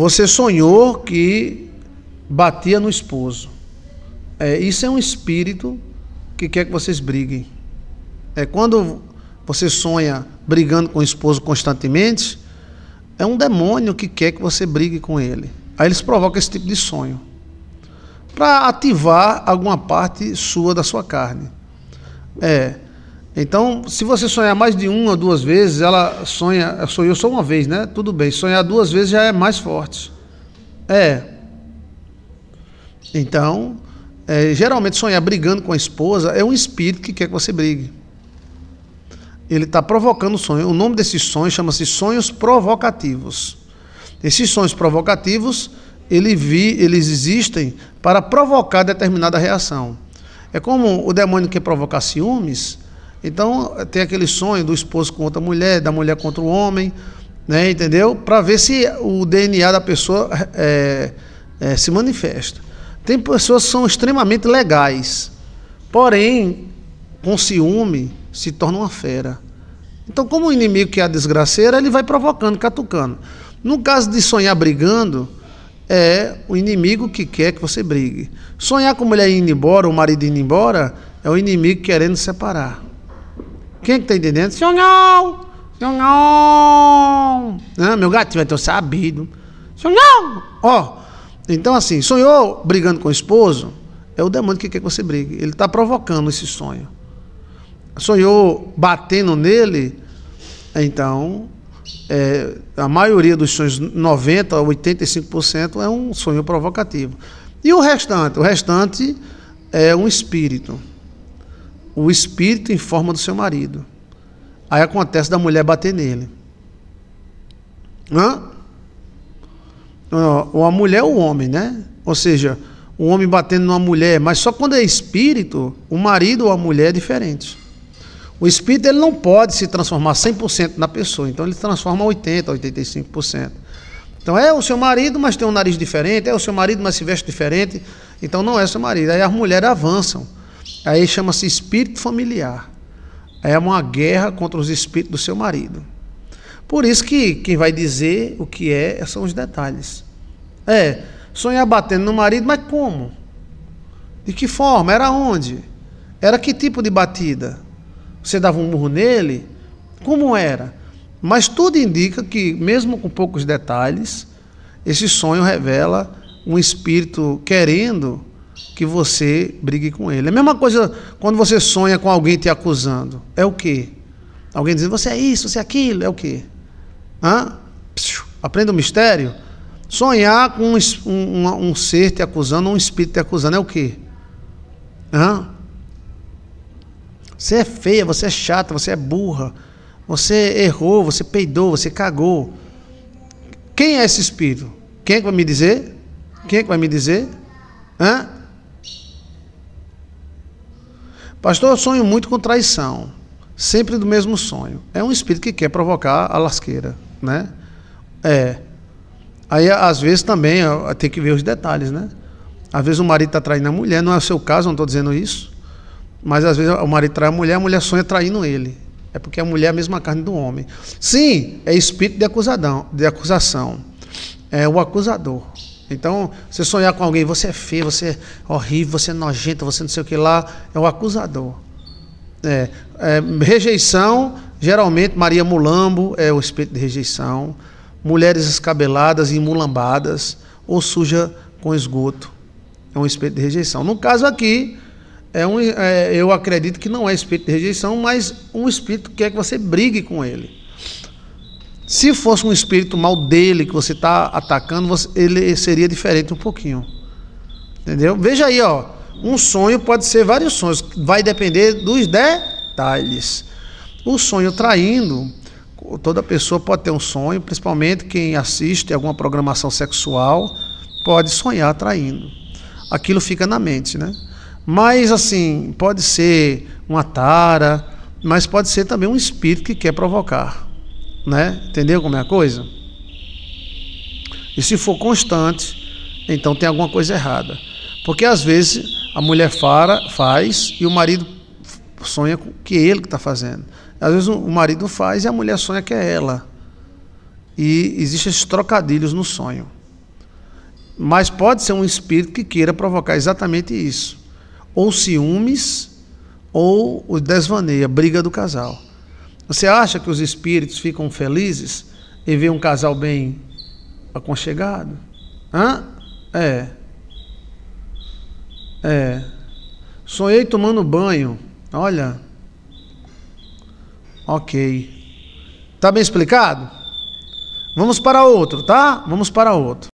Você sonhou que batia no esposo. É, isso é um espírito que quer que vocês briguem. É quando você sonha brigando com o esposo constantemente, é um demônio que quer que você brigue com ele. Aí eles provocam esse tipo de sonho para ativar alguma parte sua da sua carne. É, então, se você sonhar mais de uma, duas vezes, ela sonha, sonhou só uma vez, né? Tudo bem, sonhar duas vezes já é mais forte. É. Então, é, geralmente sonhar brigando com a esposa é um espírito que quer que você brigue. Ele está provocando o sonho. O nome desses sonhos chama-se sonhos provocativos. Esses sonhos provocativos, ele vi, eles existem para provocar determinada reação. É como o demônio quer provocar ciúmes, então, tem aquele sonho do esposo contra a mulher, da mulher contra o homem, né, entendeu? Para ver se o DNA da pessoa é, é, se manifesta. Tem pessoas que são extremamente legais, porém, com ciúme, se torna uma fera. Então, como o inimigo que é a desgraceira, ele vai provocando, catucando. No caso de sonhar brigando, é o inimigo que quer que você brigue. Sonhar com a mulher indo embora, o marido indo embora, é o inimigo querendo separar. Quem é que tá entendendo? Senhor! Sonhou! Ah, meu gatinho vai ter sabido. Sonhou! Ó, então assim, sonhou brigando com o esposo, é o demônio que quer que você brigue. Ele está provocando esse sonho. Sonhou batendo nele, então é, a maioria dos sonhos, 90% a 85%, é um sonho provocativo. E o restante? O restante é um espírito o espírito em forma do seu marido. Aí acontece da mulher bater nele. Hã? Ou a mulher ou o homem, né? Ou seja, o homem batendo numa mulher, mas só quando é espírito, o marido ou a mulher é diferente. O espírito ele não pode se transformar 100% na pessoa, então ele se transforma 80%, 85%. Então é o seu marido, mas tem um nariz diferente, é o seu marido, mas se veste diferente, então não é seu marido. Aí as mulheres avançam. Aí chama-se espírito familiar. É uma guerra contra os espíritos do seu marido. Por isso que quem vai dizer o que é são os detalhes. É, sonhar batendo no marido, mas como? De que forma? Era onde? Era que tipo de batida? Você dava um murro nele? Como era? Mas tudo indica que, mesmo com poucos detalhes, esse sonho revela um espírito querendo que você brigue com ele. É a mesma coisa quando você sonha com alguém te acusando. É o quê? Alguém dizendo, você é isso, você é aquilo, é o quê? Hã? aprenda o um mistério? Sonhar com um, um, um, ser te acusando, um espírito te acusando, é o quê? Hã? Você é feia, você é chata, você é burra, você errou, você peidou, você cagou. Quem é esse espírito? Quem é que vai me dizer? Quem é que vai me dizer? Hã? Pastor, eu sonho muito com traição, sempre do mesmo sonho. É um espírito que quer provocar a lasqueira, né? É. Aí, às vezes, também tem que ver os detalhes, né? Às vezes o marido está traindo a mulher, não é o seu caso, não estou dizendo isso. Mas às vezes o marido trai a mulher, a mulher sonha traindo ele. É porque a mulher é a mesma carne do homem. Sim, é espírito de, acusadão, de acusação. É o acusador. Então, você sonhar com alguém, você é feio, você é horrível, você é nojento, você não sei o que lá, é o acusador. É, é, rejeição, geralmente, Maria Mulambo é o espírito de rejeição, mulheres escabeladas e mulambadas, ou suja com esgoto, é um espírito de rejeição. No caso aqui, é um, é, eu acredito que não é espírito de rejeição, mas um espírito que quer que você brigue com ele. Se fosse um espírito mal dele que você está atacando, você, ele seria diferente um pouquinho. Entendeu? Veja aí, ó. Um sonho pode ser vários sonhos, vai depender dos detalhes. O sonho traindo, toda pessoa pode ter um sonho, principalmente quem assiste alguma programação sexual, pode sonhar traindo. Aquilo fica na mente, né? Mas assim, pode ser uma tara, mas pode ser também um espírito que quer provocar. Né? Entendeu como é a coisa? E se for constante, então tem alguma coisa errada. Porque às vezes a mulher fara, faz e o marido sonha que é ele que está fazendo. Às vezes o marido faz e a mulher sonha que é ela. E existem esses trocadilhos no sonho. Mas pode ser um espírito que queira provocar exatamente isso. Ou ciúmes, ou o a briga do casal. Você acha que os espíritos ficam felizes em ver um casal bem aconchegado? Hã? É. É. Sonhei tomando banho. Olha. Ok. Tá bem explicado? Vamos para outro, tá? Vamos para outro.